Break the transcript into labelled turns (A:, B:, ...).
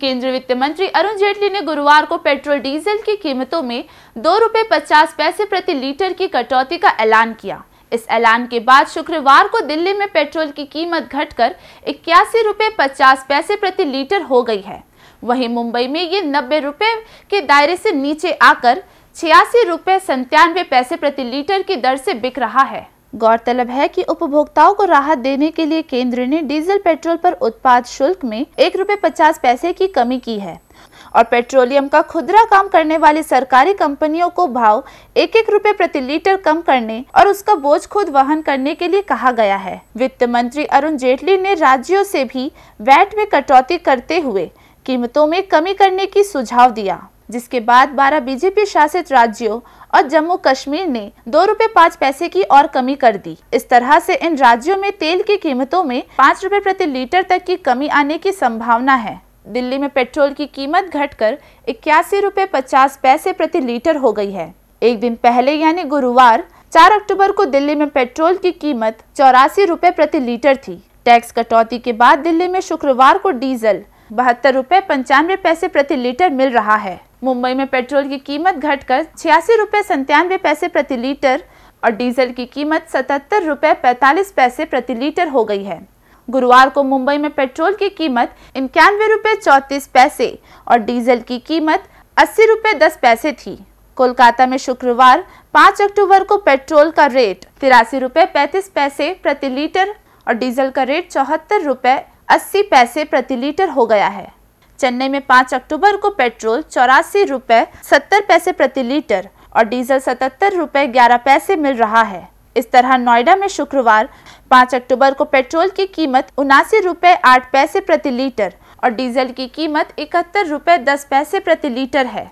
A: केंद्रीय वित्त मंत्री अरुण जेटली ने गुरुवार को पेट्रोल डीजल की कीमतों में दो रुपए पचास पैसे प्रति लीटर की कटौती का ऐलान किया इस ऐलान के बाद शुक्रवार को दिल्ली में पेट्रोल की कीमत घटकर इक्यासी रुपए पचास पैसे प्रति लीटर हो गई है वहीं मुंबई में ये नब्बे रुपए के दायरे से नीचे आकर छियासी रुपए संतानवे पैसे प्रति लीटर की दर से बिक रहा है गौरतलब है कि उपभोक्ताओं को राहत देने के लिए केंद्र ने डीजल पेट्रोल पर उत्पाद शुल्क में एक रूपए पचास पैसे की कमी की है और पेट्रोलियम का खुदरा काम करने वाली सरकारी कंपनियों को भाव एक एक रुपए प्रति लीटर कम करने और उसका बोझ खुद वहन करने के लिए कहा गया है वित्त मंत्री अरुण जेटली ने राज्यों से भी वैट में कटौती करते हुए कीमतों में कमी करने की सुझाव दिया जिसके बाद 12 बीजेपी शासित राज्यों और जम्मू कश्मीर ने दो रूपए पाँच पैसे की और कमी कर दी इस तरह से इन राज्यों में तेल की कीमतों में पाँच रूपए प्रति लीटर तक की कमी आने की संभावना है दिल्ली में पेट्रोल की कीमत घटकर इक्यासी रूपए पचास पैसे प्रति लीटर हो गई है एक दिन पहले यानी गुरुवार 4 अक्टूबर को दिल्ली में पेट्रोल की कीमत चौरासी रूपए प्रति लीटर थी टैक्स कटौती के बाद दिल्ली में शुक्रवार को डीजल बहत्तर रूपए पंचानवे पैसे प्रति लीटर मिल रहा है मुंबई में पेट्रोल की कीमत घटकर छियासी रुपये संतानवे पैसे प्रति लीटर और डीजल की कीमत सतहत्तर रुपये पैंतालीस पैसे प्रति लीटर हो गई है गुरुवार को मुंबई में पेट्रोल की कीमत इक्यानवे रुपये चौंतीस पैसे और डीजल की कीमत अस्सी रुपये दस पैसे थी कोलकाता में शुक्रवार 5 अक्टूबर को पेट्रोल का रेट तिरासी रुपये पैंतीस पैसे प्रति लीटर और डीजल का रेट चौहत्तर रुपये अस्सी पैसे प्रति लीटर हो गया है चेन्नई में 5 अक्टूबर को पेट्रोल चौरासी रुपए सत्तर पैसे प्रति लीटर और डीजल सतहत्तर रुपए ग्यारह पैसे मिल रहा है इस तरह नोएडा में शुक्रवार 5 अक्टूबर को पेट्रोल की कीमत उनासी रुपए आठ पैसे प्रति लीटर और डीजल की कीमत इकहत्तर रुपए दस पैसे प्रति लीटर है